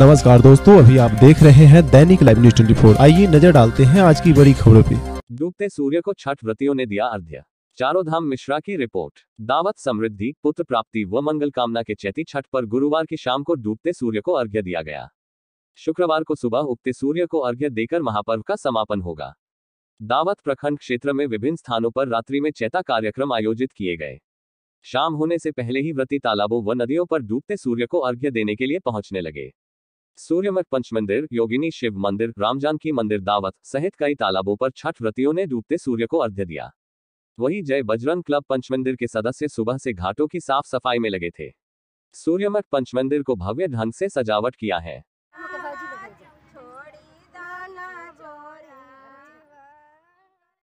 नमस्कार दोस्तों अभी आप देख रहे हैं दैनिक लाइव न्यूज ट्वेंटी फोर आइए नजर डालते हैं आज की बड़ी खबरों पे डूबते सूर्य को छठ व्रतियों ने दिया अर्घ्य चारों धाम मिश्रा की रिपोर्ट दावत समृद्धि पुत्र प्राप्ति व मंगल कामना के चैती छठ पर गुरुवार की शाम को डूबते सूर्य को अर्घ्य दिया गया शुक्रवार को सुबह उगते सूर्य को अर्घ्य देकर महापर्व का समापन होगा दावत प्रखंड क्षेत्र में विभिन्न स्थानों पर रात्रि में चैता कार्यक्रम आयोजित किए गए शाम होने से पहले ही व्रती तालाबों व नदियों पर डूबते सूर्य को अर्घ्य देने के लिए पहुंचने लगे सूर्यमठ पंच मंदिर योगिनी शिव मंदिर रामजानकी मंदिर दावत सहित कई तालाबों पर छठ व्रतियों ने डूबते सूर्य को अर्घ्य दिया वही जय बजरंग क्लब पंचमंदिर के सदस्य सुबह से घाटों की साफ सफाई में लगे थे सूर्यमठ पंचमंदिर को भव्य ढंग से सजावट किया है